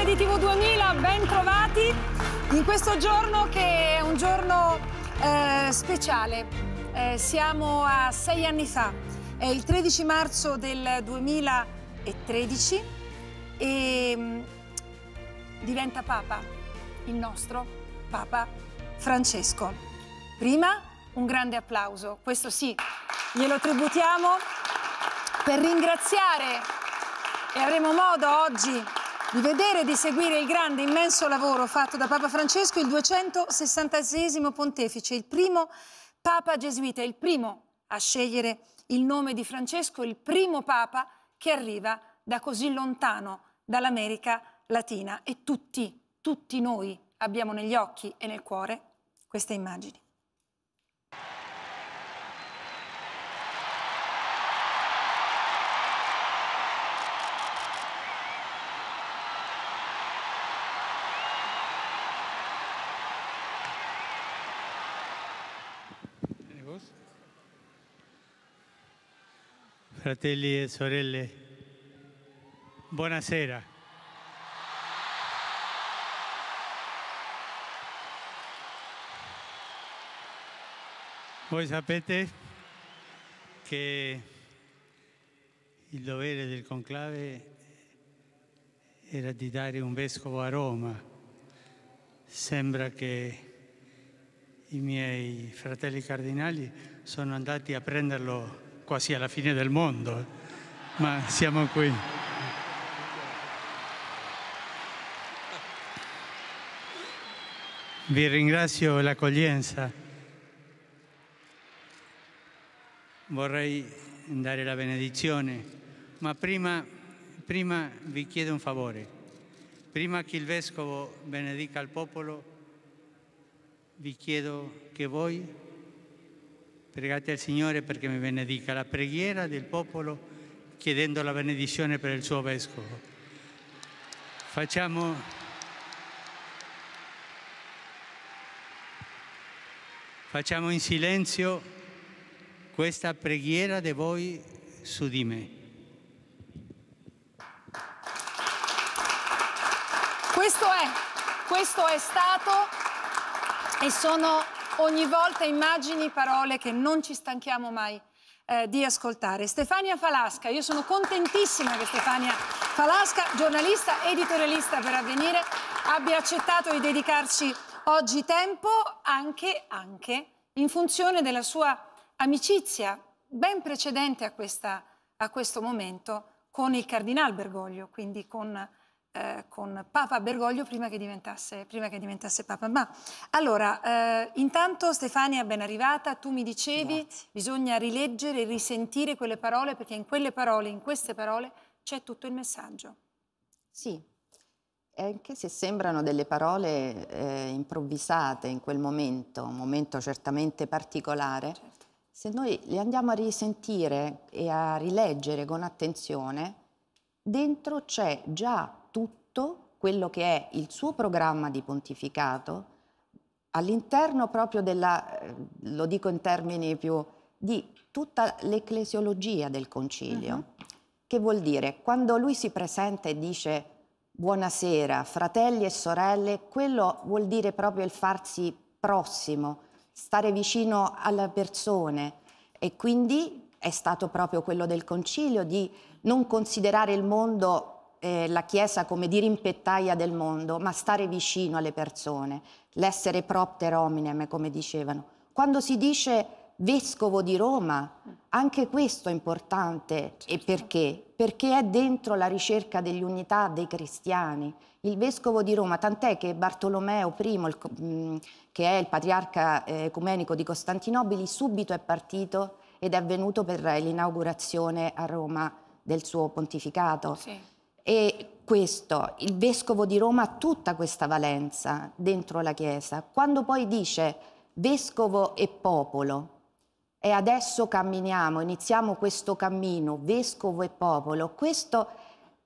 ascoltatore di TV 2000, ben trovati in questo giorno che è un giorno eh, speciale. Eh, siamo a sei anni fa, è il 13 marzo del 2013 e mh, mm, diventa Papa, il nostro Papa Francesco. Prima un grande applauso, questo sì, glielo tributiamo per ringraziare e avremo modo oggi di vedere e di seguire il grande, immenso lavoro fatto da Papa Francesco, il 266 pontefice, il primo Papa gesuita, il primo a scegliere il nome di Francesco, il primo Papa che arriva da così lontano, dall'America Latina. E tutti, tutti noi abbiamo negli occhi e nel cuore queste immagini. fratelli e sorelle, buonasera. Voi sapete che il dovere del conclave era di dare un vescovo a Roma. Sembra che i miei fratelli cardinali sono andati a prenderlo quasi alla fine del mondo, ma siamo qui. Vi ringrazio per l'accoglienza. Vorrei dare la benedizione, ma prima, prima vi chiedo un favore. Prima che il Vescovo benedica il popolo, vi chiedo che voi Pregate al Signore perché mi benedica la preghiera del popolo chiedendo la benedizione per il suo vescovo. Facciamo Facciamo in silenzio questa preghiera di voi su di me. Questo è, questo è stato e sono ogni volta immagini, parole che non ci stanchiamo mai eh, di ascoltare. Stefania Falasca, io sono contentissima che Stefania Falasca, giornalista, editorialista per Avvenire, abbia accettato di dedicarci oggi tempo anche, anche in funzione della sua amicizia ben precedente a, questa, a questo momento con il Cardinal Bergoglio, quindi con eh, con Papa Bergoglio prima che diventasse, prima che diventasse Papa. Ma allora, eh, intanto Stefania, ben arrivata, tu mi dicevi Grazie. bisogna rileggere, risentire quelle parole perché in quelle parole, in queste parole c'è tutto il messaggio. Sì, anche se sembrano delle parole eh, improvvisate in quel momento, un momento certamente particolare, certo. se noi le andiamo a risentire e a rileggere con attenzione, dentro c'è già tutto quello che è il suo programma di pontificato all'interno proprio della, eh, lo dico in termini più, di tutta l'ecclesiologia del concilio, uh-huh. che vuol dire quando lui si presenta e dice buonasera, fratelli e sorelle, quello vuol dire proprio il farsi prossimo, stare vicino alle persone e quindi è stato proprio quello del concilio di non considerare il mondo eh, la Chiesa come dirimpettaia del mondo, ma stare vicino alle persone, l'essere propter hominem, come dicevano. Quando si dice vescovo di Roma, anche questo è importante. Certo. E perché? Perché è dentro la ricerca dell'unità dei cristiani. Il vescovo di Roma, tant'è che Bartolomeo I, il, mm, che è il patriarca eh, ecumenico di Costantinopoli, subito è partito ed è venuto per l'inaugurazione a Roma del suo pontificato. Sì. E questo, il vescovo di Roma ha tutta questa valenza dentro la Chiesa. Quando poi dice vescovo e popolo, e adesso camminiamo, iniziamo questo cammino, vescovo e popolo, questo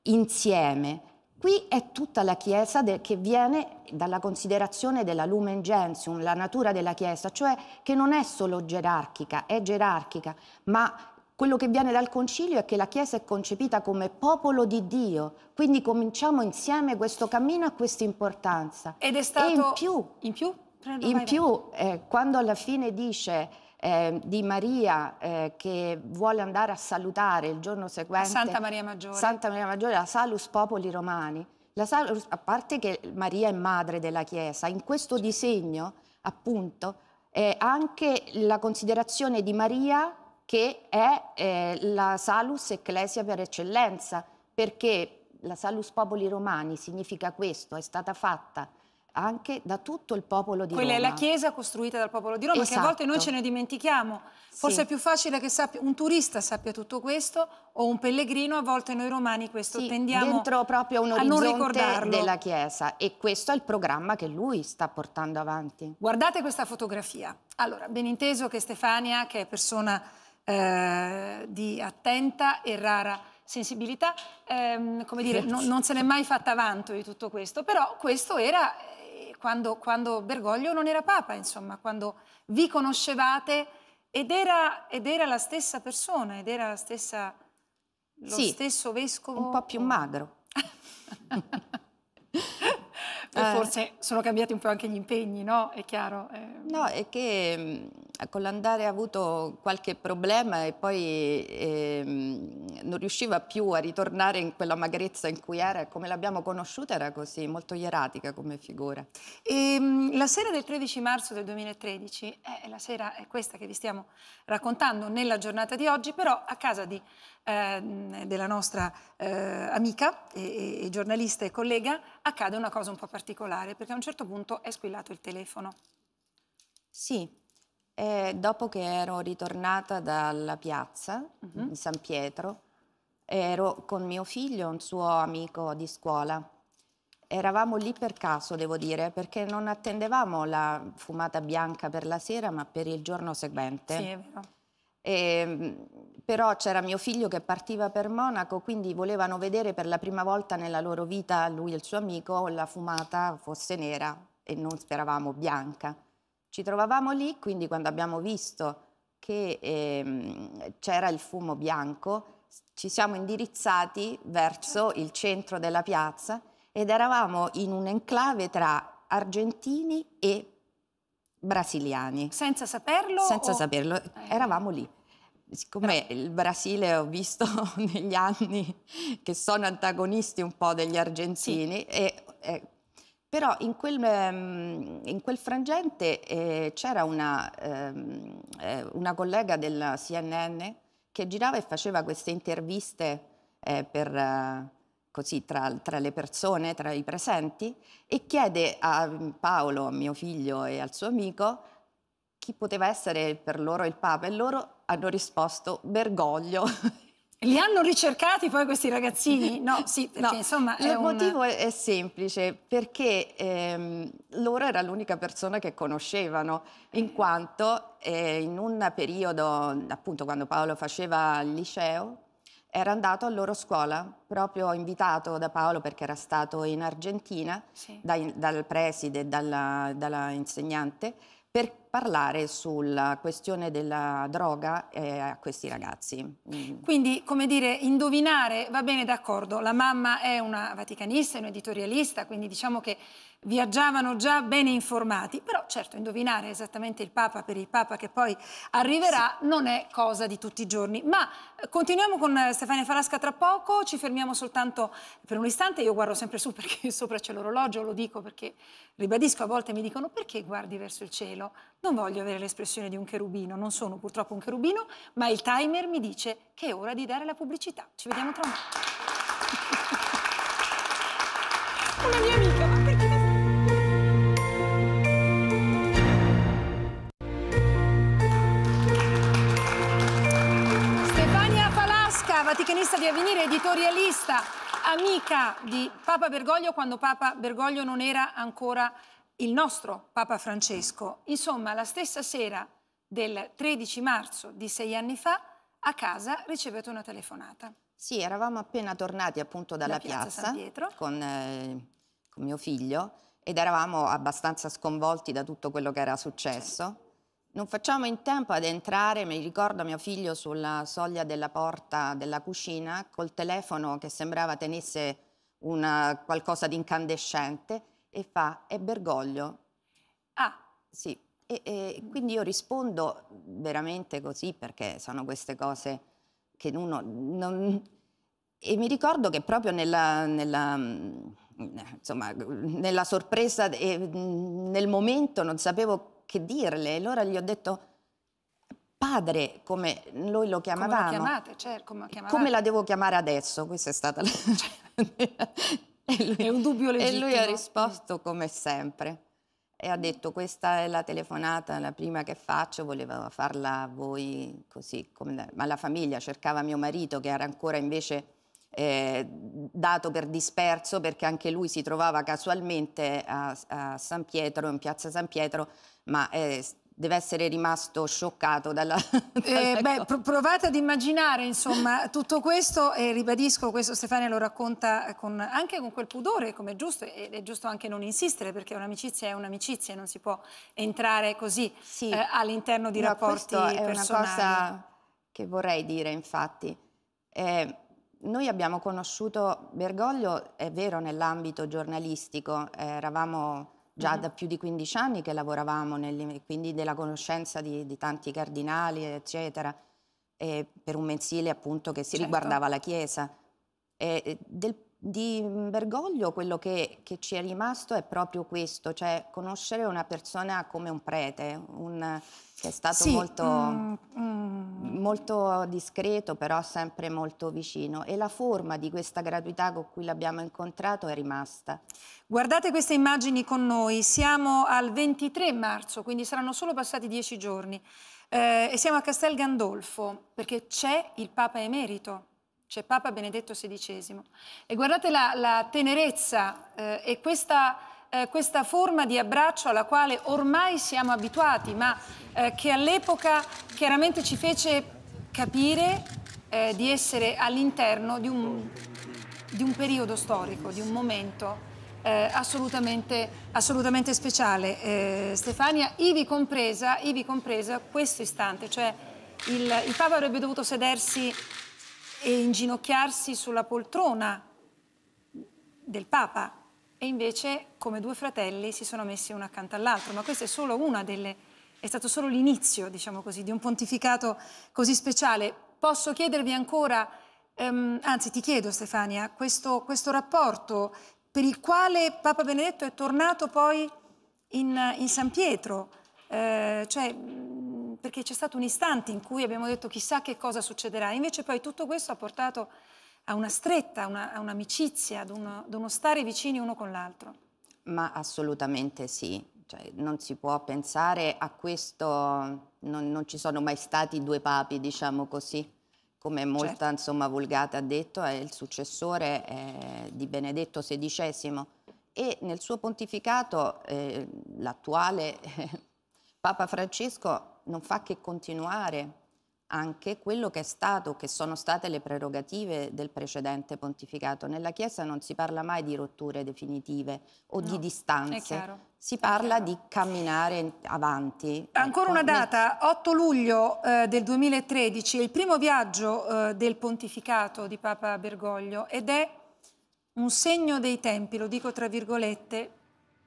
insieme. Qui è tutta la Chiesa che viene dalla considerazione della Lumen Gentium, la natura della Chiesa, cioè che non è solo gerarchica, è gerarchica, ma quello che viene dal concilio è che la Chiesa è concepita come popolo di Dio, quindi cominciamo insieme questo cammino a questa importanza. Ed è stato... E in più, in più, in più eh, quando alla fine dice eh, di Maria eh, che vuole andare a salutare il giorno seguente Santa Maria Maggiore, Santa Maria Maggiore la Salus Popoli Romani, Salus, a parte che Maria è madre della Chiesa, in questo disegno appunto eh, anche la considerazione di Maria che è eh, la Salus Ecclesia per eccellenza, perché la Salus Popoli Romani significa questo, è stata fatta anche da tutto il popolo di Quella Roma. Quella è la chiesa costruita dal popolo di Roma, esatto. che a volte noi esatto. ce ne dimentichiamo. Forse sì. è più facile che sappia, un turista sappia tutto questo o un pellegrino, a volte noi romani questo sì, tendiamo dentro proprio un orizzonte della chiesa e questo è il programma che lui sta portando avanti. Guardate questa fotografia. Allora, ben inteso che Stefania, che è persona eh, di attenta e rara sensibilità, ehm, come dire, non, non se n'è mai fatta vanto di tutto questo, però questo era eh, quando, quando, Bergoglio non era papa, insomma, quando vi conoscevate ed era, ed era la stessa persona, ed era la stessa, lo sì, stesso vescovo. Un po' più magro. E eh. forse sono cambiati un po' anche gli impegni, no? È chiaro. Ehm. No, è che mm, con l'andare ha avuto qualche problema e poi eh, non riusciva più a ritornare in quella magrezza in cui era, come l'abbiamo conosciuta era così, molto ieratica come figura. E, ehm, la sera del 13 marzo del 2013, eh, la sera è questa che vi stiamo raccontando nella giornata di oggi, però a casa di eh, della nostra eh, amica e, e giornalista e collega, accade una cosa un po' particolare, perché a un certo punto è squillato il telefono. Sì, e dopo che ero ritornata dalla piazza uh-huh. Mhm. di San Pietro, ero con mio figlio e un suo amico di scuola. Eravamo lì per caso, devo dire, perché non attendevamo la fumata bianca per la sera, ma per il giorno seguente. Sì, è vero. E, ehm, però c'era mio figlio che partiva per Monaco, quindi volevano vedere per la prima volta nella loro vita lui e il suo amico la fumata fosse nera e non speravamo bianca. Ci trovavamo lì, quindi quando abbiamo visto che ehm, c'era il fumo bianco, ci siamo indirizzati verso il centro della piazza ed eravamo in un enclave tra argentini e brasiliani. Senza saperlo? Senza o... saperlo, eh. eravamo lì. Siccome Però... il Brasile ho visto negli anni che sono antagonisti un po' degli argentini sì. e, e però in quel, ehm, in quel frangente eh, c'era una, ehm, eh, una, collega della CNN che girava e faceva queste interviste eh, per così tra, tra, le persone, tra i presenti, e chiede a mm, Paolo, mio figlio e al suo amico, chi poteva essere per loro il Papa e loro hanno risposto Bergoglio. Li hanno ricercati poi questi ragazzini? No, sì, perché no, insomma... Il un... motivo è semplice, perché ehm, loro era l'unica persona che conoscevano, in quanto eh, in un periodo, appunto quando Paolo faceva il liceo, era andato a loro scuola, proprio invitato da Paolo perché era stato in Argentina, sì. da, dal preside e dalla, dalla, insegnante, per parlare sulla questione della droga eh, a questi ragazzi. Mm. Quindi, come dire, indovinare, va bene, d'accordo, la mamma è una vaticanista, è un'editorialista, quindi diciamo che viaggiavano già bene informati, però certo indovinare esattamente il Papa per il Papa che poi arriverà sì. non è cosa di tutti i giorni. Ma eh, continuiamo con eh, Stefania Falasca tra poco, ci fermiamo soltanto per un istante, io guardo sempre su perché sopra c'è l'orologio, lo dico perché ribadisco, a volte mi dicono perché guardi verso il cielo? Non voglio avere l'espressione di un cherubino, non sono purtroppo un cherubino, ma il timer mi dice che è ora di dare la pubblicità. Ci vediamo tra un po'. Una mia amica. Sera, vaticanista di Avvenire, editorialista, amica di Papa Bergoglio quando Papa Bergoglio non era ancora il nostro Papa Francesco. Insomma, la stessa sera del 13 marzo di sei anni fa, a casa ricevete una telefonata. Sì, eravamo appena tornati appunto dalla da piazza, piazza con, eh, con, mio figlio ed eravamo abbastanza sconvolti da tutto quello che era successo. Certo. Non facciamo in tempo ad entrare, mi ricordo mio figlio sulla soglia della porta della cucina col telefono che sembrava tenesse una, qualcosa di incandescente e fa, è Bergoglio. Ah, sì. E, e, quindi io rispondo veramente così perché sono queste cose che uno non... E mi ricordo che proprio nella, nella insomma, nella sorpresa mm, nel momento non sapevo che dirle. Allora gli ho detto, padre, come noi lo chiamavamo. Come, lo chiamate, cioè, come, come la devo chiamare adesso? Questa è stata la... Cioè, e lui, è un dubbio legittimo. E lui ha risposto come sempre. E ha detto, questa è la telefonata, la prima che faccio, volevo farla a voi così, come... ma la famiglia cercava mio marito che era ancora invece... Eh, dato per disperso perché anche lui si trovava casualmente a, a San Pietro, in piazza San Pietro, ma è eh, deve essere rimasto scioccato dalla... Eh, dalla eh, beh, pro provate ad immaginare, insomma, tutto questo e ribadisco, questo Stefania lo racconta eh, con, anche con quel pudore, come è giusto, e è giusto anche non insistere, perché un'amicizia è un'amicizia e non si può entrare così sì. eh, all'interno di no, rapporti personali. è una cosa che vorrei dire, infatti. Eh, noi abbiamo conosciuto Bergoglio, è vero, nell'ambito giornalistico, eravamo già da più di 15 anni che lavoravamo, nel, quindi della conoscenza di, di tanti cardinali, eccetera, per un mensile appunto che si certo. riguardava la Chiesa. E, del di Bergoglio mhmm, quello che, che, ci è rimasto è proprio questo, cioè conoscere una persona come un prete, un, che è stato sì, molto, mm, mm. molto, discreto però sempre molto vicino e la forma di questa gratuità con cui l'abbiamo incontrato è rimasta. Guardate queste immagini con noi, siamo al 23 marzo, quindi saranno solo passati dieci giorni eh, e siamo a Castel Gandolfo perché c'è il Papa Emerito c'è Papa Benedetto XVI. E guardate la, la tenerezza eh, e questa, eh, questa, forma di abbraccio alla quale ormai siamo abituati, ma eh, che all'epoca chiaramente ci fece capire eh, di essere all'interno di un, di un, periodo storico, di un momento eh, assolutamente, assolutamente, speciale. Eh, Stefania, ivi compresa, ivi compresa questo istante, cioè il, il Papa avrebbe dovuto sedersi e inginocchiarsi sulla poltrona del Papa e invece come due fratelli si sono messi uno accanto all'altro, ma questa è solo una delle è stato solo l'inizio, diciamo così, di un pontificato così speciale. Posso chiedervi ancora, ehm, anzi ti chiedo Stefania, questo, questo, rapporto per il quale Papa Benedetto è tornato poi in, in San Pietro, eh, cioè perché c'è stato un istante in cui abbiamo detto chissà che cosa succederà, invece poi tutto questo ha portato a una stretta, una, a un'amicizia, ad uno, ad uno stare vicini uno con l'altro. Ma assolutamente sì, cioè, non si può pensare a questo, non, non, ci sono mai stati due papi, diciamo così, come molta certo. insomma, vulgata ha detto, è il successore eh, di Benedetto XVI e nel suo pontificato eh, l'attuale... Eh, Papa Francesco non fa che continuare anche quello che è stato, che sono state le prerogative del precedente pontificato. Nella Chiesa non si parla mai di rotture definitive o no, di distanze, si parla di camminare avanti. Ancora ecco, una data, 8 luglio eh, del 2013, il primo viaggio eh, del pontificato di Papa Bergoglio ed è un segno dei tempi, lo dico tra virgolette,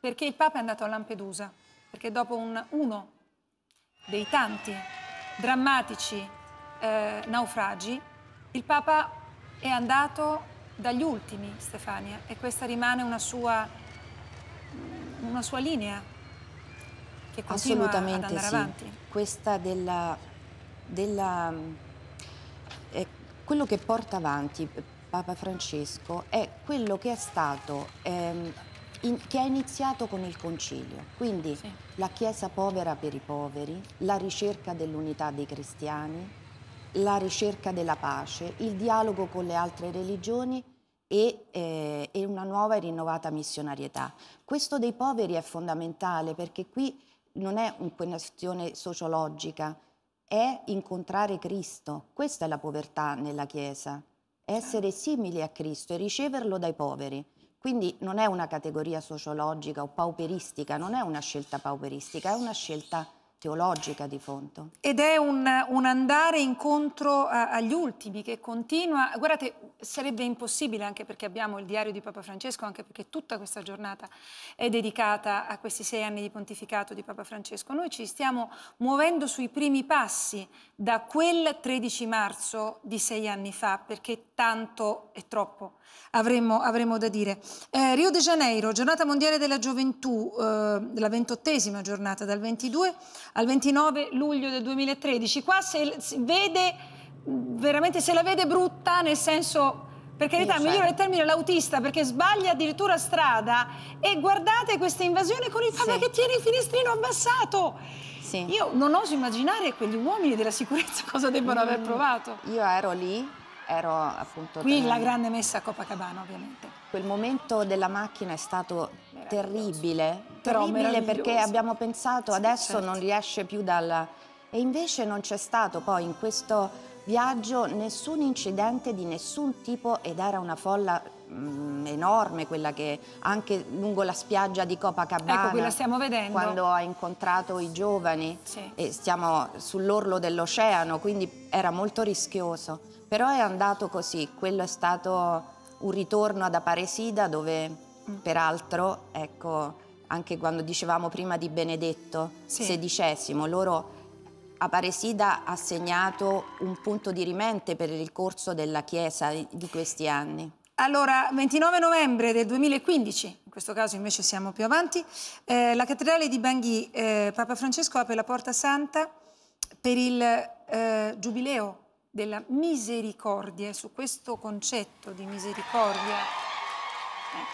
perché il Papa è andato a Lampedusa perché dopo un, uno dei tanti drammatici eh, naufragi, il Papa è andato dagli ultimi, Stefania, e questa rimane una sua, una sua linea che continua Assolutamente ad andare sì. avanti. Questa della, della eh, quello che porta avanti Papa Francesco è quello che è stato ehm, in, che ha iniziato con il concilio. Quindi sì. la Chiesa povera per i poveri, la ricerca dell'unità dei cristiani, la ricerca della pace, il dialogo con le altre religioni e, eh, e una nuova e rinnovata missionarietà. Questo dei poveri è fondamentale perché qui non è una questione sociologica, è incontrare Cristo. Questa è la povertà nella Chiesa, essere simili a Cristo e riceverlo dai poveri. Quindi non è una categoria sociologica o pauperistica, non è una scelta pauperistica, è una scelta teologica di fondo. Ed è un, un andare incontro a, agli ultimi che continua. Guardate, sarebbe impossibile anche perché abbiamo il diario di Papa Francesco, anche perché tutta questa giornata è dedicata a questi sei anni di pontificato di Papa Francesco. Noi ci stiamo muovendo sui primi passi da quel 13 marzo di sei anni fa, perché tanto è troppo avremmo, avremmo da dire. Eh, Rio de Janeiro, giornata mondiale della gioventù, eh, la ventottesima giornata, dal 22 al 29 luglio del 2013. Qua se, se vede, veramente se la vede brutta, nel senso... Per carità, migliora il termine l'autista perché sbaglia addirittura strada e guardate questa invasione con il padre sì. che tiene il finestrino abbassato. Sì. Io non oso immaginare quegli uomini della sicurezza cosa debbano mm. aver provato. Io ero lì ero appunto... Qui la grande messa a Copacabana ovviamente. Quel momento della macchina è stato terribile, terribile perché abbiamo pensato sì, adesso certo. non riesce più dal... E invece non c'è stato poi in questo viaggio nessun incidente di nessun tipo ed era una folla mh, mm, enorme quella che anche lungo la spiaggia di Copacabana ecco quella stiamo vedendo quando ha incontrato i giovani sì. e stiamo sull'orlo dell'oceano quindi era molto rischioso però è andato così, quello è stato un ritorno ad Aparesida dove mm. peraltro, ecco, anche quando dicevamo prima di Benedetto sì. XVI, loro Aparesida ha segnato un punto di rimente per il corso della Chiesa di questi anni. Allora, 29 novembre del 2015, in questo caso invece siamo più avanti, eh, la cattedrale di Bangui, eh, Papa Francesco apre la Porta Santa per il eh, Giubileo della misericordia, su questo concetto di misericordia, eh,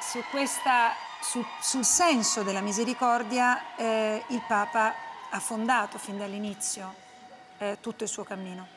su questa, su, sul senso della misericordia, eh, il Papa ha fondato fin dall'inizio eh, tutto il suo cammino.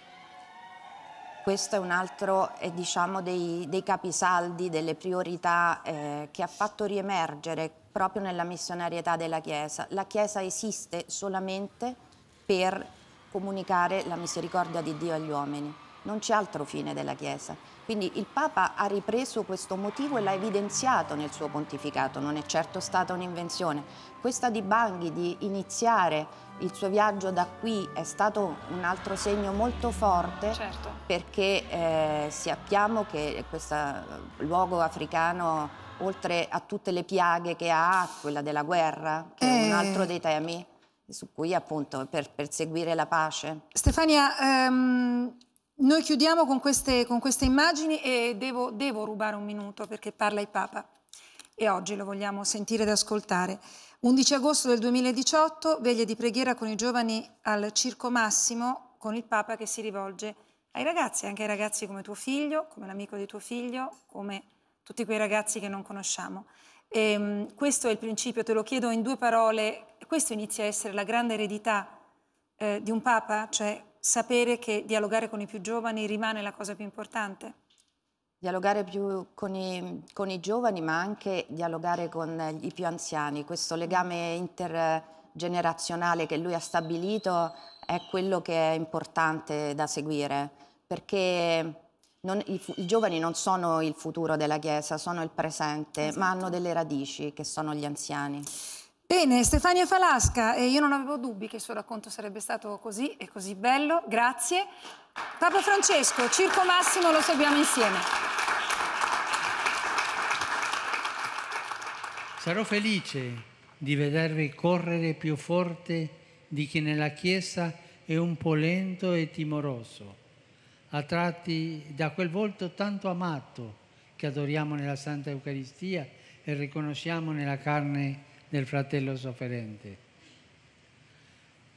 Questo è un altro eh, diciamo, dei, dei, capisaldi, delle priorità eh, che ha fatto riemergere proprio nella missionarietà della Chiesa. La Chiesa esiste solamente per comunicare la misericordia di Dio agli uomini. Non c'è altro fine della Chiesa. Quindi il Papa ha ripreso questo motivo e l'ha evidenziato nel suo pontificato, non è certo stata un'invenzione. Questa di Banghi di iniziare il suo viaggio da qui è stato un altro segno molto forte certo. perché eh, sappiamo che questo eh, luogo africano, oltre a tutte le piaghe che ha, quella della guerra, che eh. è un eh. altro dei temi, su cui appunto per perseguire la pace. Stefania, ehm, noi chiudiamo con queste, con queste immagini e devo, devo rubare un minuto perché parla il Papa e oggi lo vogliamo sentire ed ascoltare. 11 agosto del 2018, veglia di preghiera con i giovani al Circo Massimo, con il Papa che si rivolge ai ragazzi, anche ai ragazzi come tuo figlio, come l'amico di tuo figlio, come tutti quei ragazzi che non conosciamo. E, ehm, questo è il principio, te lo chiedo in due parole questo inizia a essere la grande eredità eh, di un Papa, cioè sapere che dialogare con i più giovani rimane la cosa più importante? Dialogare più con i, con i giovani, ma anche dialogare con i più anziani. Questo legame intergenerazionale che lui ha stabilito è quello che è importante da seguire, perché non, i, i, giovani non sono il futuro della Chiesa, sono il presente, esatto. ma hanno delle radici che sono gli anziani. Bene, Stefania Falasca, e io non avevo dubbi che il suo racconto sarebbe stato così e così bello, grazie. Papa Francesco, Circo Massimo, lo seguiamo insieme. Sarò felice di vedervi correre più forte di chi nella Chiesa è un po' lento e timoroso, attratti da quel volto tanto amato che adoriamo nella Santa Eucaristia e riconosciamo nella carne di del fratello sofferente.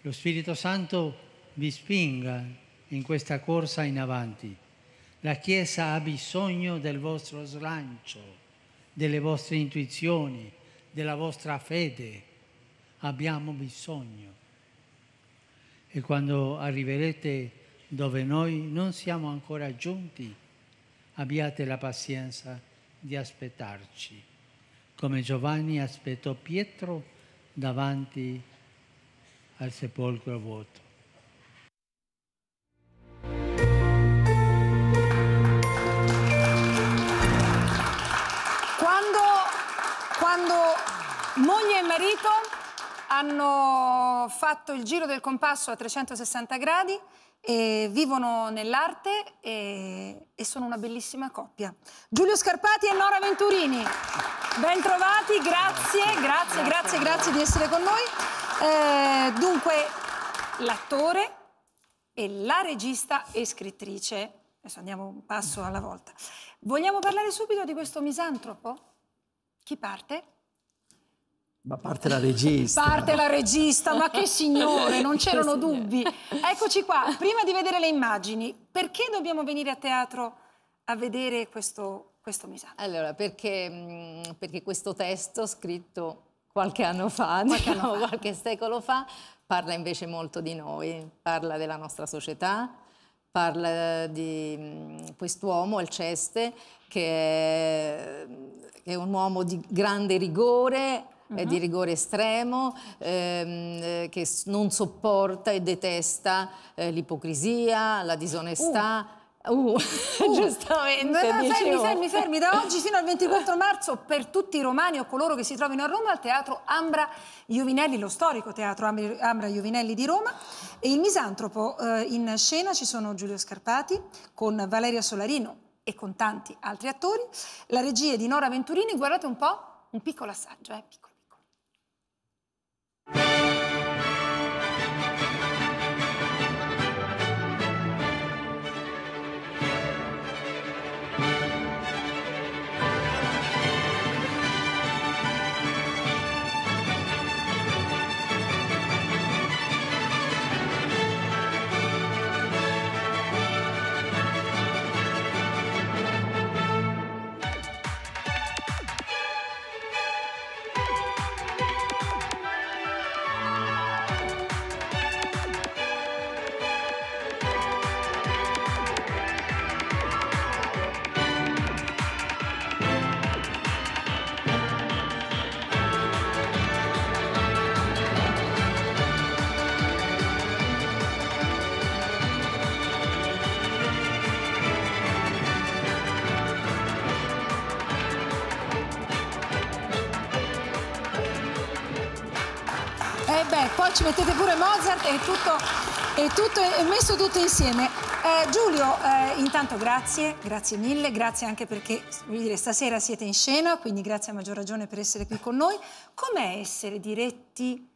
Lo Spirito Santo vi spinga in questa corsa in avanti. La Chiesa ha bisogno del vostro slancio, delle vostre intuizioni, della vostra fede. Abbiamo bisogno. E quando arriverete dove noi non siamo ancora giunti, abbiate la pazienza di aspettarci come Giovanni aspettò Pietro davanti al sepolcro vuoto. Quando, quando moglie e marito hanno fatto il giro del compasso a 360 gradi, e vivono nell'arte e, e sono una bellissima coppia. Giulio Scarpati e Nora Venturini. Bentrovati, grazie, grazie, grazie, grazie di essere con noi. Eh, dunque, l'attore e la regista e scrittrice. Adesso andiamo un passo alla volta. Vogliamo parlare subito di questo misantropo? Chi parte? Ma parte la regista. Parte la regista, ma che signore, non c'erano dubbi. Eccoci qua, prima di vedere le immagini, perché dobbiamo venire a teatro a vedere questo questo mi sa. Allora, perché, mm, perché questo testo scritto qualche anno fa, qualche, anno diciamo, fa. qualche secolo fa, parla invece molto di noi, parla della nostra società, parla di mm, quest'uomo, il Ceste, che è un uomo di grande rigore, uh-huh. di mhm. rigore estremo, ehm, eh, che non sopporta e detesta eh, l'ipocrisia, la disonestà. Uh Uh, uh giustamente. No, no, fermi, fermi, fermi. Da oggi fino al 24 marzo, per tutti i romani o coloro che si trovino a Roma, al teatro Ambra Iovinelli, lo storico teatro Ambra Iovinelli di Roma. E il misantropo eh, in scena ci sono Giulio Scarpati con Valeria Solarino e con tanti altri attori. La regia è di Nora Venturini. Guardate un po', un piccolo assaggio, eh, piccolo. è, tutto, è messo tutto insieme. Eh, Giulio, eh, intanto grazie, grazie mille, grazie anche perché dire, stasera siete in scena, quindi grazie a maggior ragione per essere qui con noi. Com'è essere diretti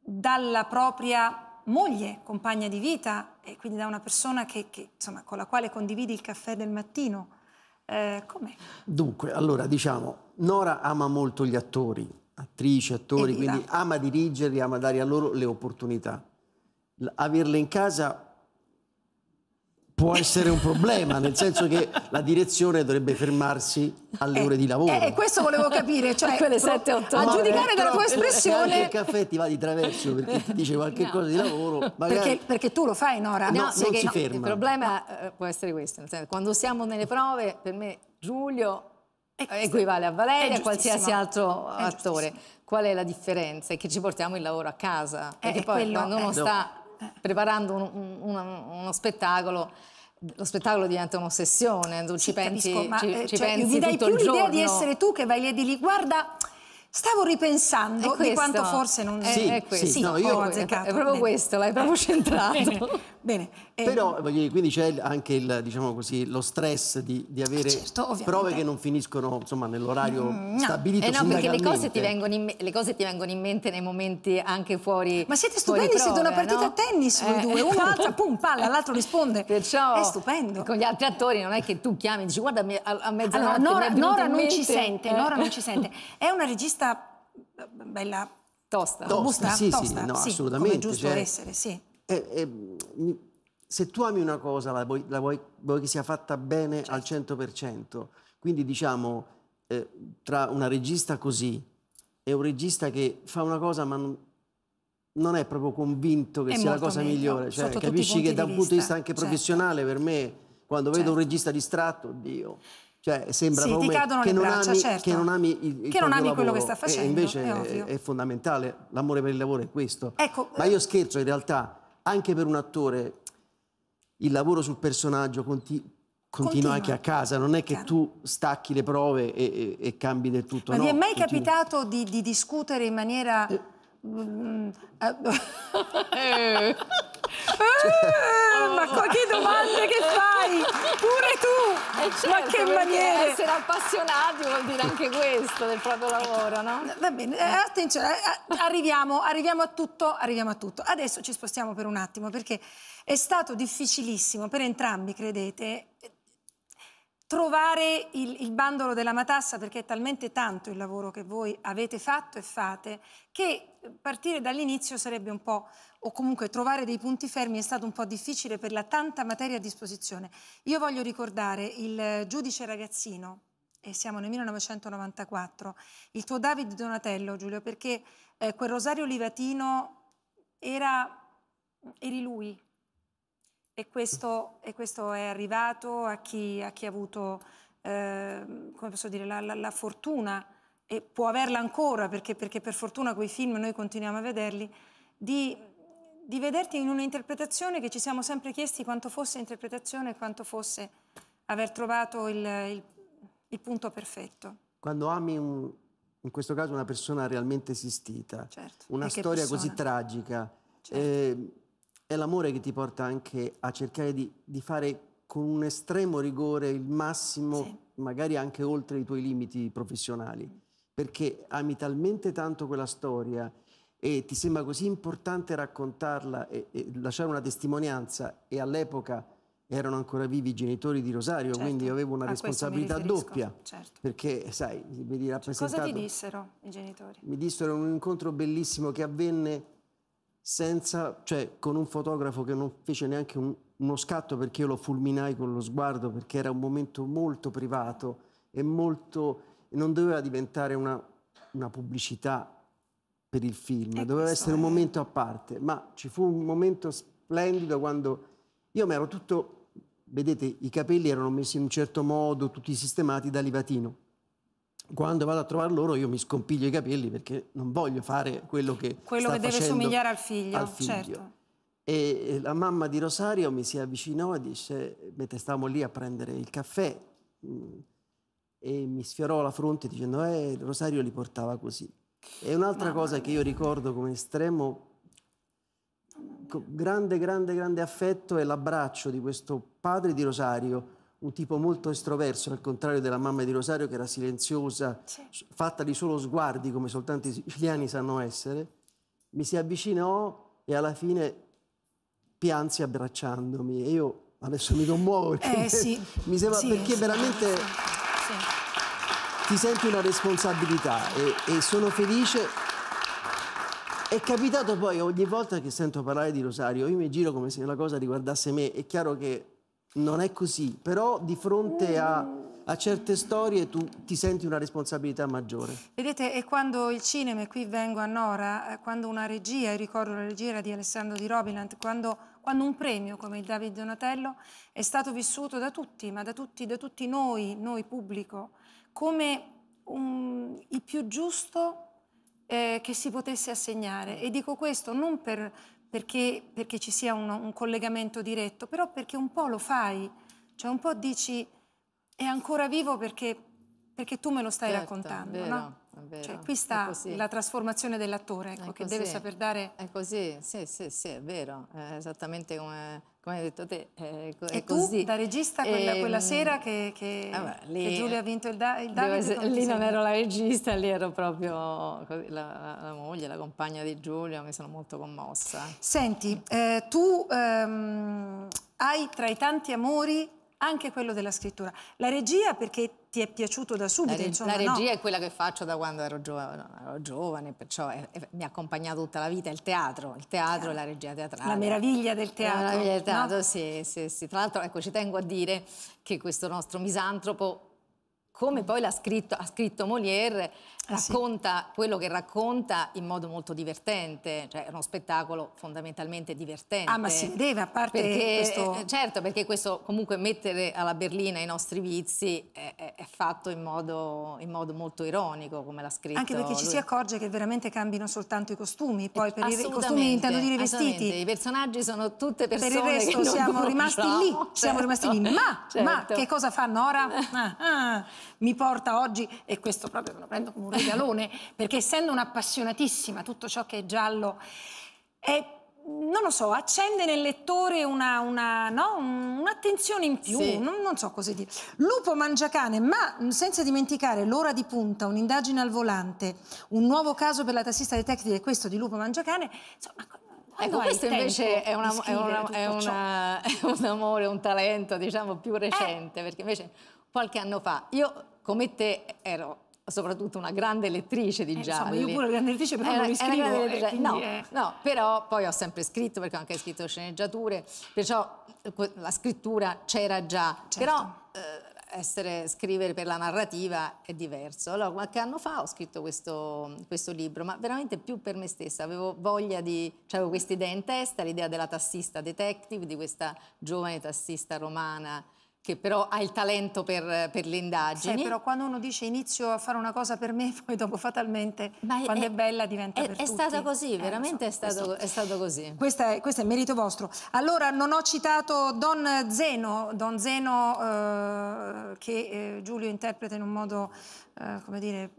dalla propria moglie, compagna di vita, e quindi da una persona che, che, insomma, con la quale condividi il caffè del mattino? Eh, com'è? Dunque, allora diciamo, Nora ama molto gli attori, attrici, attori, quindi ama dirigerli, ama dare a loro le opportunità averle in casa può essere un problema, nel senso che la direzione dovrebbe fermarsi alle eh, ore di eh, lavoro. E eh, questo volevo capire, cioè quelle 7 8 A giudicare dalla tua espressione. Anche il caffè ti va di traverso perché ti dice qualche no. cosa di lavoro. Magari... Perché, perché, tu lo fai, Nora. No, no non che, si ferma. Il problema eh, può essere questo: senso, quando siamo nelle prove, per me Giulio eh, equivale a Valeria, a qualsiasi altro attore. Qual è la differenza? È che ci portiamo il lavoro a casa. Perché eh, poi quello, quando uno sta preparando un, un, uno spettacolo lo spettacolo diventa un'ossessione, tu sì, ci pensi, eh, capisco, ma, ci, cioè, pensi mi dai più l'idea di essere tu che vai lì e di lì, guarda, stavo ripensando di quanto forse non... Sì, è, questo. Sì, sì, no, io ho azzeccato. È proprio Bene. questo, l'hai proprio centrato. Bene. Bene. Eh, Però dire, quindi c'è anche il, diciamo così, lo stress di, di avere certo, prove che non finiscono insomma, nell'orario mm, no. stabilito. Eh no, perché le cose, in, le cose, ti vengono in, mente nei momenti anche fuori. Ma siete stupendi, prove, siete una partita no? a tennis voi eh. due, uno alza, pum, palla, l'altro risponde. Perciò è stupendo. Con gli altri attori non è che tu chiami e dici guarda a, a mezzanotte. Allora, Nora, Nora non ci sente, Nora non ci sente. È una regista eh, bella tosta. Tosta, Robusta, sì, tosta. sì, no, sì, assolutamente. Come giusto cioè, essere, sì. Eh, eh, se tu ami una cosa, la vuoi, la vuoi, vuoi che sia fatta bene certo. al 100%. Quindi diciamo, eh, tra una regista così e un regista che fa una cosa ma non, non è proprio convinto che è sia la cosa meglio, migliore. Cioè, capisci che da un punto di vista anche certo. professionale, per me, quando certo. vedo un certo. regista distratto, oddio... Cioè, sembra sì, proprio che, non braccia, ami, certo. che non ami, il, il non ami quello che sta facendo. E invece è, è fondamentale, l'amore per il lavoro è questo. Ecco, Ma io eh, scherzo, in realtà, anche per un attore il lavoro sul personaggio continua continua anche a casa, non è che tu stacchi le prove e, e, e cambi del tutto. Ma no, vi è mai capitato di, di, discutere in maniera... Eh eh. ma che domande che fai? Pure tu! Eh certo, ma che maniera! Essere appassionati vuol dire anche questo del proprio lavoro, no? Va bene, eh, attenzione, eh, arriviamo, arriviamo, a tutto, arriviamo a tutto. Adesso ci spostiamo per un attimo perché è stato difficilissimo per entrambi, credete, trovare il, il bandolo della matassa perché è talmente tanto il lavoro che voi avete fatto e fate che partire dall'inizio sarebbe un po', o comunque trovare dei punti fermi è stato un po' difficile per la tanta materia a disposizione. Io voglio ricordare il giudice ragazzino, e siamo nel 1994, il tuo Davide Donatello, Giulio, perché eh, quel Rosario Livatino era, eri lui. E questo, e questo è arrivato a chi, a chi ha avuto, eh, come posso dire, la, la, la fortuna e può averla ancora perché, perché per fortuna quei film noi continuiamo a vederli, di, di vederti in un'interpretazione che ci siamo sempre chiesti quanto fosse interpretazione e quanto fosse aver trovato il, il, il punto perfetto. Quando ami, un, in questo caso, una persona realmente esistita, certo. una storia persona? così tragica, certo. eh, è l'amore che ti porta anche a cercare di, di fare con un estremo rigore il massimo, sì. magari anche oltre i tuoi limiti professionali perché ami talmente tanto quella storia e ti sembra così importante raccontarla e, e lasciare una testimonianza e all'epoca erano ancora vivi i genitori di Rosario, certo. quindi avevo una responsabilità doppia. Certo. Perché, sai, vedi cioè, rappresentato... Cosa ti dissero i genitori? Mi dissero un incontro bellissimo che avvenne senza, cioè, con un fotografo che non fece neanche un, uno scatto perché io lo fulminai con lo sguardo, perché era un momento molto privato e molto non doveva diventare una, una pubblicità per il film, e doveva essere è... un momento a parte, ma ci fu un momento splendido quando io mi ero tutto, vedete i capelli erano messi in un certo modo, tutti sistemati da Livatino. Quando vado a trovare loro io mi scompiglio i capelli perché non voglio fare quello che... Quello che deve somigliare al figlio, al figlio. certo. E la mamma di Rosario mi si avvicinò e disse, mentre stavamo lì a prendere il caffè, mm, e mi sfiorò la fronte dicendo eh, Rosario li portava così. E un'altra Mamma cosa mia. che io ricordo come estremo grande, grande, grande affetto è l'abbraccio di questo padre di Rosario, un tipo molto estroverso, al contrario della mamma di Rosario che era silenziosa, sì. fatta di solo sguardi come soltanto i siciliani sanno essere. Mi si avvicinò e alla fine piansi abbracciandomi e io adesso mi commuovo. Eh, sì. mi sembra sì, perché veramente sì. Ti senti una responsabilità e, e sono felice è capitato poi ogni volta che sento parlare di Rosario, io mi giro come se la cosa riguardasse me, è chiaro che non è così, però di fronte a, a certe storie tu ti senti una responsabilità maggiore. Vedete, e quando il cinema, e qui vengo a Nora, eh, quando una regia, ricordo la regia di Alessandro Di Robinant, quando quando un premio come il David Donatello è stato vissuto da tutti, ma da tutti, da tutti noi, noi pubblico, come un, il più giusto eh, che si potesse assegnare. E dico questo non per, perché, perché, ci sia un, un collegamento diretto, però perché un po' lo fai, cioè un po' dici è ancora vivo perché perché tu me lo stai certo, raccontando, vero, no? Vero, cioè, qui sta la trasformazione dell'attore, ecco, che deve saper dare... È così, sì, sì, sì, è vero, è esattamente come, come hai detto te. È, co e così. tu, da regista, quella, e, ehm, quella sera che, che, vabbè, eh lì, che, Giulia ha vinto il, da, il Davide... Essere, lì non ero la regista, lì ero proprio così, la, la, la, moglie, la compagna di Giulia, mi sono molto commossa. Senti, eh, tu ehm, hai tra i tanti amori anche quello della scrittura. La regia perché ti è piaciuto da subito. La, insomma, la regia no? è quella che faccio da quando ero giovane, ero giovane perciò è, è, mi accompagna tutta la vita il teatro, il teatro e la regia teatrale. La meraviglia del teatro. La meraviglia del teatro, no? sì, sì, sì. Tra l'altro, ecco, ci tengo a dire che questo nostro misantropo come mm. poi l'ha scritto, scritto Molière, Ah, racconta sì. quello che racconta in modo molto divertente, cioè è uno spettacolo fondamentalmente divertente. Ah, ma si vedeva a parte perché, questo... Eh, certo, perché questo comunque mettere alla berlina i nostri vizi è, è, è fatto in modo, in modo, molto ironico, come l'ha scritto Anche perché ci si accorge che veramente cambino soltanto i costumi, eh, poi per i costumi intendo dire i vestiti. i personaggi sono tutte persone Per il resto siamo rimasti lì, certo. siamo rimasti lì, ma, certo. ma che cosa fa Nora? Ah, ah, mi porta oggi, e questo proprio me lo prendo come un galone, perché essendo un'appassionatissima tutto ciò che è giallo, è, non lo so, accende nel lettore un'attenzione no? un in più, sì. non, non, so cosa dire. Lupo mangiacane, ma senza dimenticare l'ora di punta, un'indagine al volante, un nuovo caso per la tassista detective è questo di Lupo mangiacane, insomma... Ecco, questo invece è, una, è, una, è, una, è, un amore, un talento, diciamo, più eh. recente, eh. perché invece qualche anno fa io come te ero soprattutto una grande lettrice di eh, gialli. Insomma, io pure grande lettrice, però era, non li scrivo. Eh, no, è... no, però poi ho sempre scritto, perché ho anche scritto sceneggiature, perciò eh, la scrittura c'era già. Certo. Però eh, essere, scrivere per la narrativa è diverso. Allora, qualche anno fa ho scritto questo, questo libro, ma veramente più per me stessa. Avevo voglia di... Cioè, avevo questa idea in testa, l'idea della tassista detective, di questa giovane tassista romana che però ha il talento per, per le indagini. Sì, però quando uno dice inizio a fare una cosa per me, poi dopo fatalmente, Ma quando è, è, bella diventa è, per è tutti. Stata così, eh, veramente so, è, stato, è stato così. Questo è, questo è merito vostro. Allora, non ho citato Don Zeno, Don Zeno eh, che eh, Giulio interpreta in un modo, eh, come dire,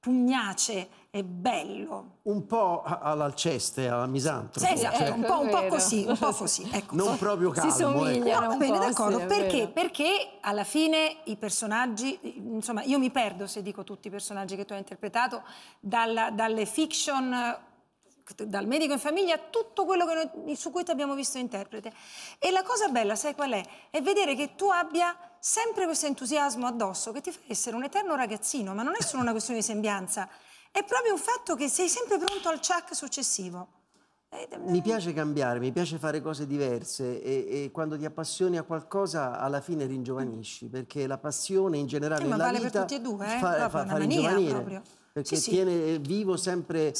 pugnace è bello. Un po' all'alceste, alla misantropo. Sì, esatto, cioè, un, po', un po', così, un po' così. Ecco. Non proprio calmo. Si somigliano ecco. bene, d'accordo. Sì, perché? Perché alla fine i personaggi, insomma, io mi perdo se dico tutti i personaggi che tu hai interpretato, dalla, dalle fiction dal medico in famiglia tutto quello noi, su cui ti abbiamo visto interprete. E la cosa bella, sai qual è? È vedere che tu abbia sempre questo entusiasmo addosso che ti fa essere un eterno ragazzino, ma non è solo una questione di sembianza, è proprio il fatto che sei sempre pronto al ciak successivo. Eh, mi mm. piace cambiare, mi piace fare cose diverse e, e quando ti appassioni a qualcosa alla fine ringiovanisci perché la passione in generale eh, ma vale per tutti e due, eh? fa, fa, fa ringiovanire. Proprio perché sì, tiene eh, vivo sempre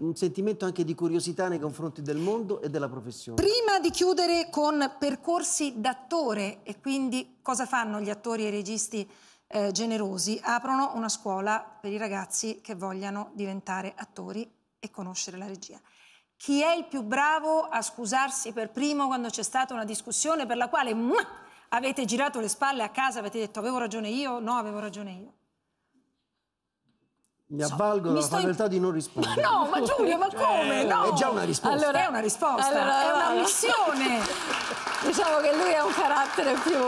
un sentimento anche di curiosità nei confronti del mondo e della professione. Prima di chiudere con percorsi d'attore e quindi cosa fanno gli attori e i registi eh, generosi aprono una scuola per i ragazzi che vogliano diventare attori e conoscere la regia. Chi è il più bravo a scusarsi per primo quando c'è stata una discussione per la quale muah, avete girato le spalle a casa, avete detto avevo ragione io, no avevo ragione io? Mi avvalgo mi la facoltà in... di non rispondere. Ma no, ma Giulio, ma come? Cioè, no. È già una risposta. Allora, è una risposta, allora, è una missione. diciamo che lui ha un carattere più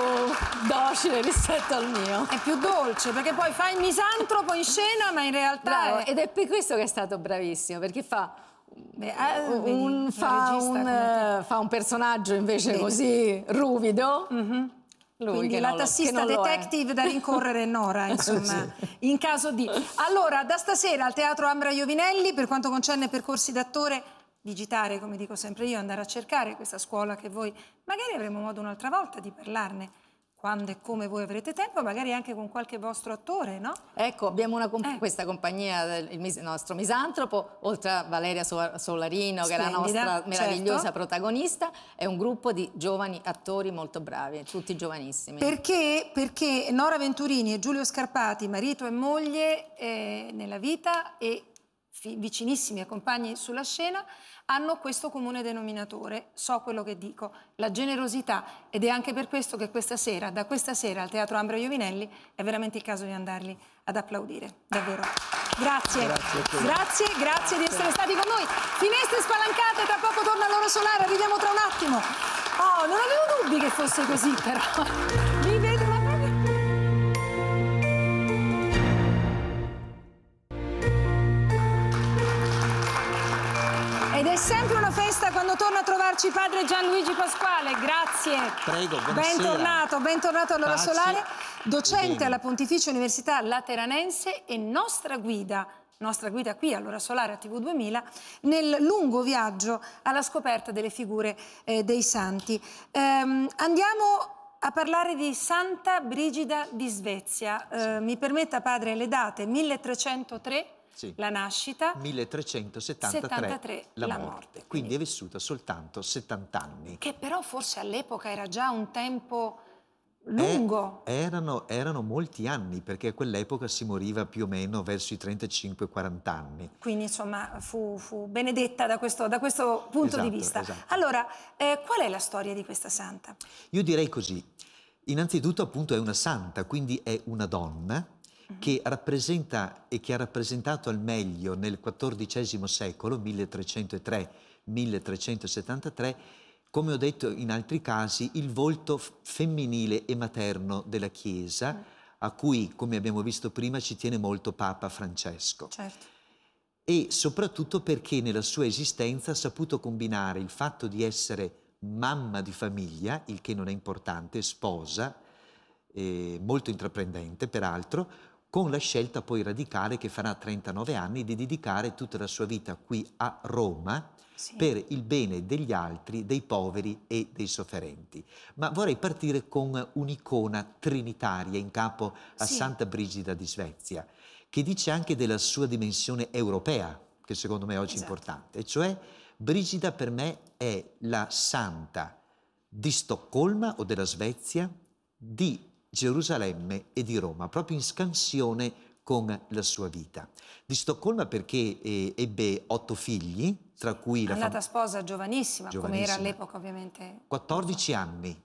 docile rispetto al mio. È più dolce, perché poi fa il misantropo in scena, ma in realtà... Bravo, è... ed è per questo che è stato bravissimo, perché fa... Beh, eh, un, un, fa, un, eh, fa, un, personaggio invece Bene. così ruvido. Mm -hmm lui Quindi la tassista lo, detective da rincorrere Nora, insomma, sì. in caso di... Allora, da stasera al Teatro Ambra Iovinelli, per quanto concerne percorsi d'attore, digitare, come dico sempre io, andare a cercare questa scuola che voi magari avremo modo un'altra volta di parlarne quando e come voi avrete tempo, magari anche con qualche vostro attore, no? Ecco, abbiamo comp eh. questa compagnia, il mis nostro misantropo, oltre a Valeria so Solarino, Splendida, che è la nostra certo. meravigliosa protagonista, è un gruppo di giovani attori molto bravi, tutti giovanissimi. Perché, perché Nora Venturini e Giulio Scarpati, marito e moglie eh, nella vita e vicinissimi e compagni sulla scena, hanno questo comune denominatore, so quello che dico, la generosità ed è anche per questo che questa sera, da questa sera al Teatro Ambro Iovinelli è veramente il caso di andarli ad applaudire, davvero. Grazie, grazie, grazie, grazie di essere stati con noi. Finestre spalancate, tra poco torna l'oro solare, arriviamo tra un attimo. Oh, non avevo dubbi che fosse così però. festa quando torna a trovarci padre Gianluigi Pasquale. Grazie. Prego, buonasera. Bentornato, bentornato all'ora solare. Docente Bene. alla Pontificia Università Lateranense e nostra guida nostra guida qui all'ora solare a TV 2000, nel lungo viaggio alla scoperta delle figure eh, dei santi. Ehm, andiamo a parlare di Santa Brigida di Svezia. Eh, mi permetta, padre, le date 1303 sì. la nascita, 1373 la, la morte. morte. Quindi è vissuta soltanto 70 anni. Che però forse all'epoca era già un tempo eh, lungo. Eh, erano, erano, molti anni, perché a quell'epoca si moriva più o meno verso i 35-40 anni. Quindi insomma fu, fu benedetta da questo, da questo punto esatto, di vista. Esatto. Allora, eh, qual è la storia di questa santa? Io direi così. Innanzitutto appunto è una santa, quindi è una donna Mm-hmm. che rappresenta e che ha rappresentato al meglio nel XIV secolo, 1303-1373, come ho detto in altri casi, il volto femminile e materno della Chiesa, mm. a cui, come abbiamo visto prima, ci tiene molto Papa Francesco. Certo. E soprattutto perché nella sua esistenza ha saputo combinare il fatto di essere mamma di famiglia, il che non è importante, sposa, eh, molto intraprendente peraltro, con la scelta poi radicale che farà 39 anni di dedicare tutta la sua vita qui a Roma sì. per il bene degli altri, dei poveri e dei sofferenti. Ma vorrei partire con un'icona trinitaria in capo a sì. Santa Brigida di Svezia, che dice anche della sua dimensione europea, che secondo me è oggi esatto. importante, cioè Brigida per me è la santa di Stoccolma o della Svezia, di Gerusalemme e di Roma, proprio in scansione con la sua vita. Di Stoccolma perché eh, ebbe otto figli, tra cui la... È andata sposa giovanissima, giovanissima, come era all'epoca ovviamente. 14 anni.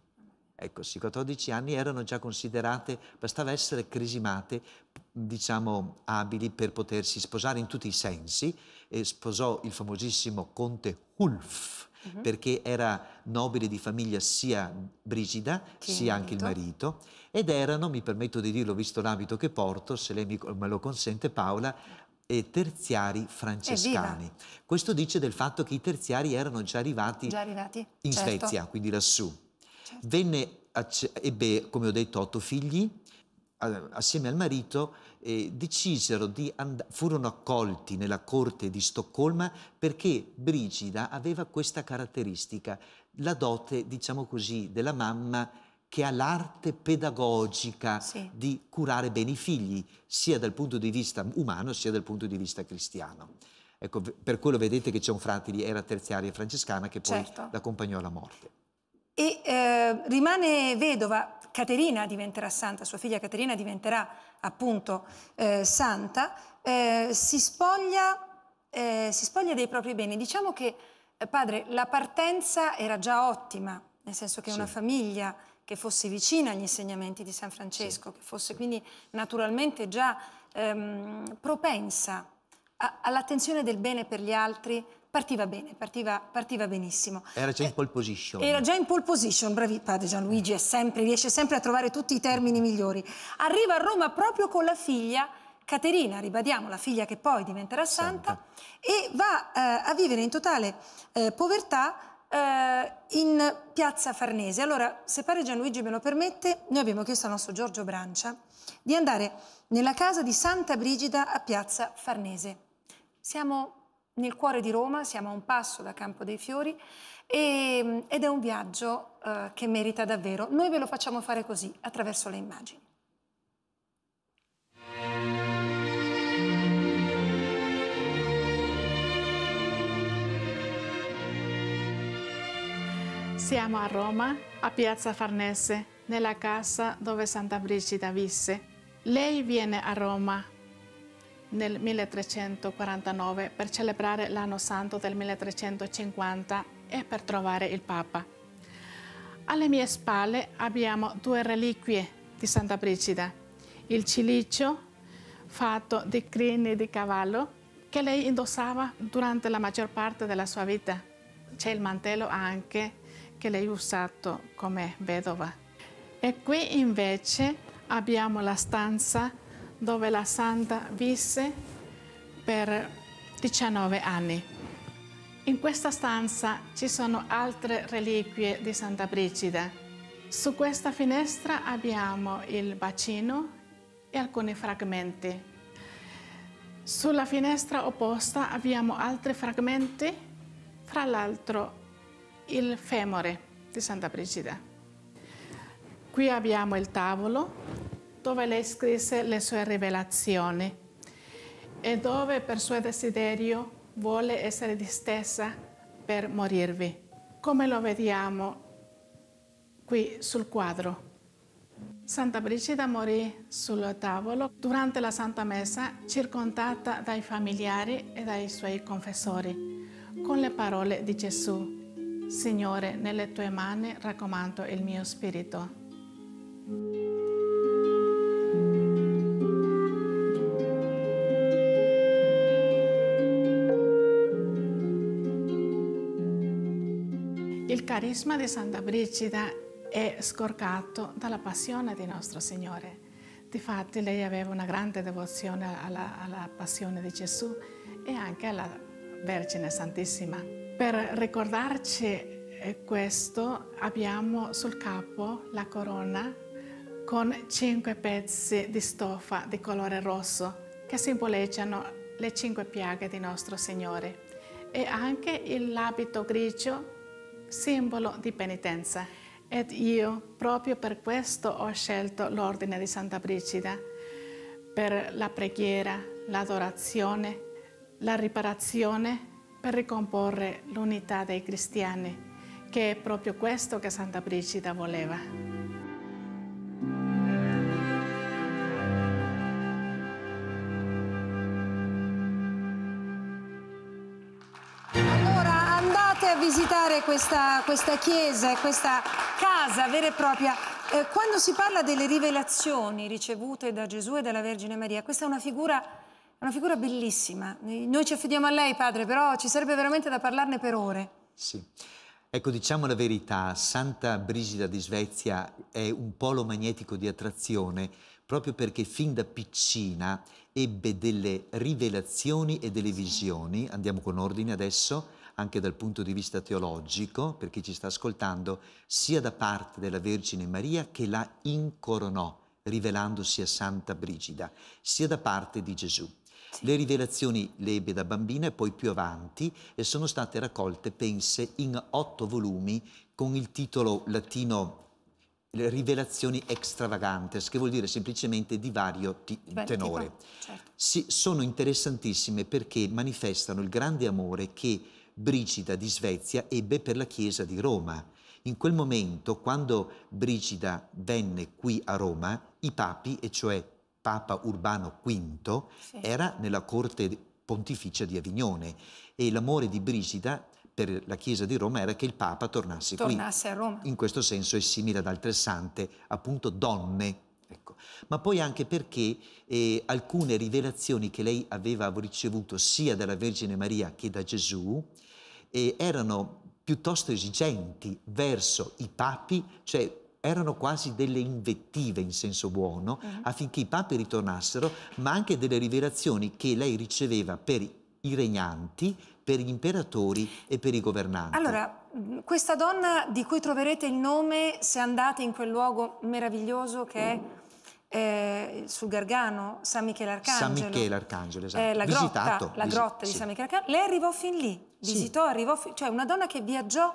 Ecco, sì, 14 anni erano già considerate, bastava essere cresimate, diciamo, abili per potersi sposare in tutti i sensi. E sposò il famosissimo conte Hulf, Mm-hmm. perché era nobile di famiglia sia Brigida che sia anche il marito ed erano, mi permetto di dirlo visto l'abito che porto, se lei mi, me lo consente Paola, e terziari francescani. Evviva. Questo dice del fatto che i terziari erano già arrivati, già arrivati. in certo. Svezia, quindi lassù. Certo. Venne, ebbe, come ho detto, otto figli, assieme al marito, eh, decisero di andare, furono accolti nella corte di Stoccolma perché Brigida aveva questa caratteristica, la dote, diciamo così, della mamma che ha l'arte pedagogica sì. di curare bene i figli, sia dal punto di vista umano sia dal punto di vista cristiano. Ecco, per quello vedete che c'è un frate di era terziaria francescana che poi certo. l'accompagnò alla morte. E eh, rimane vedova, Caterina diventerà santa, sua figlia Caterina diventerà appunto eh, santa, eh, si, spoglia, eh, si, spoglia, dei propri beni. Diciamo che, eh, padre, la partenza era già ottima, nel senso che sì. una famiglia che fosse vicina agli insegnamenti di San Francesco, sì. che fosse quindi naturalmente già ehm, propensa all'attenzione del bene per gli altri, partiva bene, partiva, partiva benissimo. Era già in eh, pole position. Era già in pole position, bravi padre Gianluigi, è sempre, riesce sempre a trovare tutti i termini migliori. Arriva a Roma proprio con la figlia Caterina, ribadiamo, la figlia che poi diventerà santa, santa. e va eh, a vivere in totale eh, povertà eh, in piazza Farnese. Allora, se padre Gianluigi me lo permette, noi abbiamo chiesto al nostro Giorgio Brancia di andare nella casa di Santa Brigida a piazza Farnese. Siamo nel cuore di Roma, siamo a un passo da Campo dei Fiori e, ehm, ed è un viaggio eh, che merita davvero. Noi ve lo facciamo fare così, attraverso le immagini. Siamo a Roma, a Piazza Farnese, nella casa dove Santa Brigida visse. Lei viene a Roma nel 1349 per celebrare l'anno santo del 1350 e per trovare il Papa. Alle mie spalle abbiamo due reliquie di Santa Brigida, il cilicio fatto di crini di cavallo che lei indossava durante la maggior parte della sua vita. C'è il mantello anche che lei ha usato come vedova. E qui invece abbiamo la stanza dove la santa visse per 19 anni. In questa stanza ci sono altre reliquie di Santa Brigida. Su questa finestra abbiamo il bacino e alcuni fragmenti. Sulla finestra opposta abbiamo altri fragmenti, fra l'altro il femore di Santa Brigida. Qui abbiamo il tavolo dove lei scrisse le sue rivelazioni e dove per suo desiderio vuole essere distesa per morirvi, come lo vediamo qui sul quadro. Santa Brigida morì sul tavolo durante la Santa Messa circondata dai familiari e dai suoi confessori con le parole di Gesù, Signore, nelle tue mani raccomando il mio spirito. carisma di Santa Brigida è scorcato dalla passione di nostro Signore. Difatti lei aveva una grande devozione alla, alla passione di Gesù e anche alla Vergine Santissima. Per ricordarci eh, questo abbiamo sul capo la corona con cinque pezzi di stoffa di colore rosso che simboleggiano le cinque piaghe di nostro Signore e anche l'abito grigio simbolo di penitenza. Ed io proprio per questo ho scelto l'ordine di Santa Brigida, per la preghiera, l'adorazione, la riparazione, per ricomporre l'unità dei cristiani, che è proprio questo che Santa Brigida voleva. visitare questa, questa chiesa e questa casa vera e propria. Eh, quando si parla delle rivelazioni ricevute da Gesù e dalla Vergine Maria, questa è una figura, una figura bellissima. Eh, noi ci affidiamo a lei, padre, però ci sarebbe veramente da parlarne per ore. Sì. Ecco, diciamo la verità, Santa Brigida di Svezia è un polo magnetico di attrazione proprio perché fin da piccina ebbe delle rivelazioni e delle visioni, andiamo con ordine adesso, anche dal punto di vista teologico, per chi ci sta ascoltando, sia da parte della Vergine Maria che la incoronò, rivelandosi a Santa Brigida, sia da parte di Gesù. Sì. Le rivelazioni le ebbe da bambina e poi più avanti e sono state raccolte, pense, in otto volumi con il titolo latino Rivelazioni extravagantes, che vuol dire semplicemente di vario ti- tenore. Certo. Sì, sono interessantissime perché manifestano il grande amore che Brigida di Svezia ebbe per la Chiesa di Roma. In quel momento, quando Brigida venne qui a Roma, i papi, e cioè Papa Urbano V, sì. era nella corte pontificia di Avignone e l'amore di Brigida per la Chiesa di Roma era che il Papa tornasse, tornasse qui. a Roma. In questo senso è simile ad altre sante, appunto donne. Ecco. Ma poi anche perché eh, alcune rivelazioni che lei aveva ricevuto sia dalla Vergine Maria che da Gesù eh, erano piuttosto esigenti verso i papi, cioè erano quasi delle invettive in senso buono uh mhm. -huh. affinché i papi ritornassero, ma anche delle rivelazioni che lei riceveva per i regnanti, per gli imperatori e per i governanti. Allora, questa donna di cui troverete il nome se andate in quel luogo meraviglioso che è eh, sul Gargano, San Michele Arcangelo. San Michele Arcangelo, esatto. Eh, la Visitato, grotta, visi di sì. San Michele Arcangelo. Lei arrivò fin lì, visitò, sì. arrivò fin... Cioè una donna che viaggiò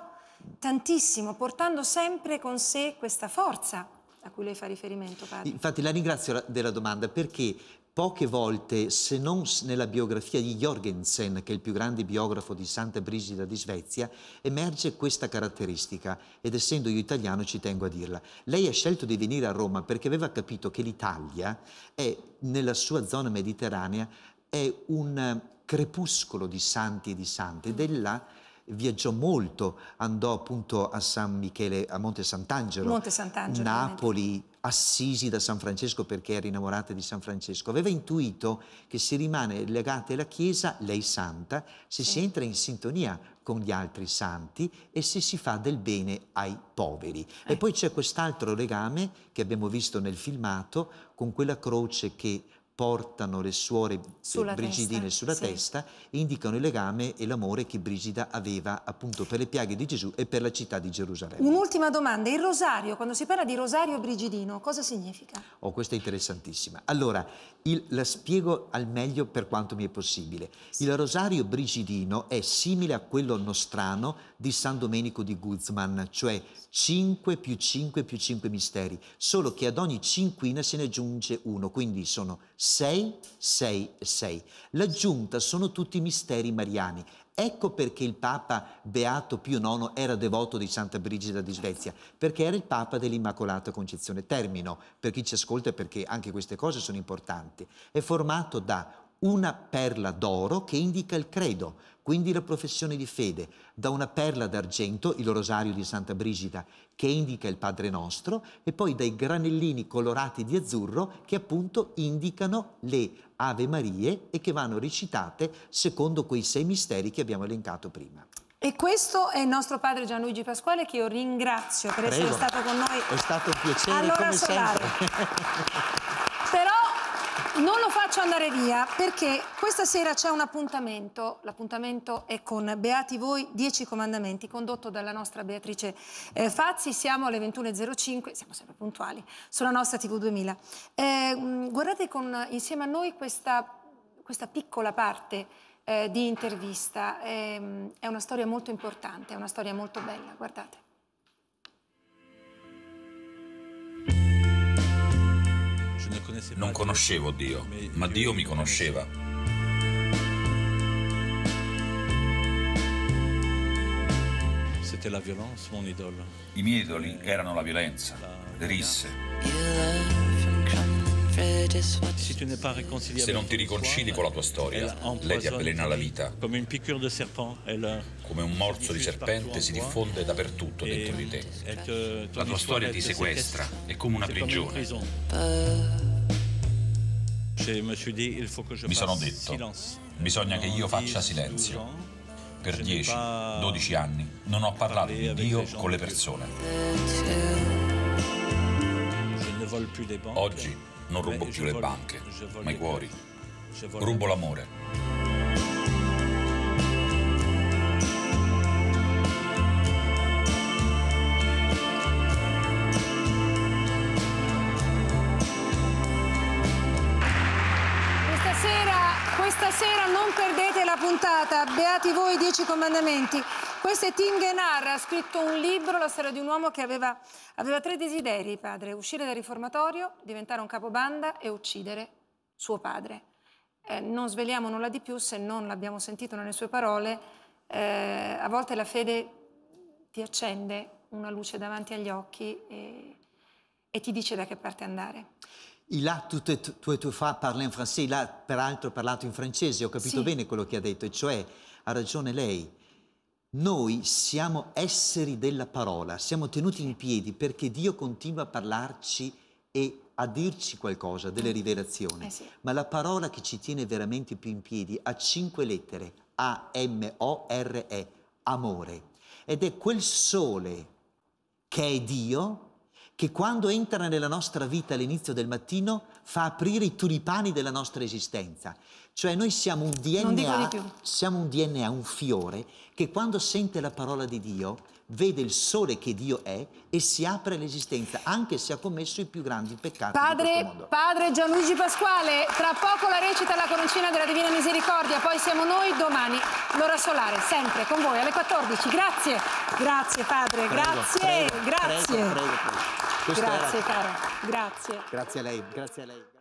tantissimo, portando sempre con sé questa forza a cui lei fa riferimento, padre. Infatti la ringrazio della domanda perché Poche volte, se non nella biografia di Jorgensen, che è il più grande biografo di Santa Brigida di Svezia, emerge questa caratteristica ed essendo io italiano ci tengo a dirla. Lei ha scelto di venire a Roma perché aveva capito che l'Italia è, nella sua zona mediterranea, è un crepuscolo di santi e di sante della è viaggiò molto, andò appunto a San Michele, a Monte Sant'Angelo, Monte Sant'Angelo Napoli, veramente. Assisi da San Francesco perché era innamorata di San Francesco. Aveva intuito che se rimane legata alla Chiesa, lei santa, se sì. si entra in sintonia con gli altri santi e se si fa del bene ai poveri. Eh. E poi c'è quest'altro legame che abbiamo visto nel filmato con quella croce che portano le suore eh, sulla Brigidine testa, sulla sì. testa e indicano il legame e l'amore che Brigida aveva appunto per le piaghe di Gesù e per la città di Gerusalemme. Un'ultima domanda, il rosario, quando si parla di rosario brigidino, cosa significa? Oh, questa è interessantissima. Allora, il, la spiego al meglio per quanto mi è possibile. Il rosario brigidino è simile a quello nostrano di San Domenico di Guzman, cioè 5 più 5 più 5 misteri, solo che ad ogni cinquina se ne aggiunge uno, quindi sono 6, 6 e 6. L'aggiunta sono tutti misteri mariani. Ecco perché il Papa Beato Pio IX era devoto di Santa Brigida di Svezia, perché era il Papa dell'Immacolata Concezione. Termino, per chi ci ascolta perché anche queste cose sono importanti. È formato da una perla d'oro che indica il credo, quindi la professione di fede, da una perla d'argento, il rosario di Santa Brigida, che indica il Padre Nostro, e poi dai granellini colorati di azzurro che appunto indicano le Ave Marie e che vanno recitate secondo quei sei misteri che abbiamo elencato prima. E questo è il nostro padre Gianluigi Pasquale che io ringrazio per Prego. essere stato con noi. È stato un piacere allora, come sempre. non lo faccio andare via perché questa sera c'è un appuntamento, l'appuntamento è con Beati voi, Dieci comandamenti, condotto dalla nostra Beatrice eh, Fazzi, siamo alle 21.05, siamo sempre puntuali, sulla nostra TV 2000. Eh, mm, guardate con, insieme a noi questa, questa piccola parte eh, di intervista, ehm, è una storia molto importante, è una storia molto bella, guardate. Non conoscevo Dio, ma Dio mi conosceva. I miei idoli erano la violenza, le risse. Se non ti riconcili con la tua storia, lei ti avvelena la vita. Come un morso di serpente si diffonde dappertutto dentro di te. La tua storia ti sequestra, è come una prigione. Mi sono detto, bisogna che io faccia silenzio. Per 10-12 anni non ho parlato di Dio con le persone. Oggi non rubo più le banche, ma i cuori. Rubo l'amore. puntata, Beati voi, Dieci Comandamenti. Questo è Tingenar, ha scritto un libro, la storia di un uomo che aveva, aveva tre desideri, padre, uscire dal riformatorio, diventare un capobanda e uccidere suo padre. Eh, non sveliamo nulla di più se non l'abbiamo sentito nelle sue parole, eh, a volte la fede ti accende una luce davanti agli occhi e, e ti dice da che parte andare. Il ha tutte tue tu fa parla in francese, il ha peraltro parlato in francese, ho capito sì. bene quello che ha detto, e cioè ha ragione lei. Noi siamo esseri della parola, siamo tenuti in piedi perché Dio continua a parlarci e a dirci qualcosa, delle eh. rivelazioni. Eh sì. Ma la parola che ci tiene veramente più in piedi ha cinque lettere, A-M-O-R-E, amore. Ed è quel sole che è Dio che quando entra nella nostra vita all'inizio del mattino fa aprire i tulipani della nostra esistenza. Cioè noi siamo un DNA, siamo un, DNA un fiore che quando sente la parola di Dio vede il sole che Dio è e si apre l'esistenza, anche se ha commesso i più grandi peccati. Padre, padre Gianluigi Pasquale, tra poco la recita alla coroncina della Divina Misericordia, poi siamo noi domani, l'ora solare, sempre con voi alle 14. Grazie, grazie padre, prego, grazie, prego, grazie. Prego, grazie caro, grazie. Grazie a lei, grazie a lei.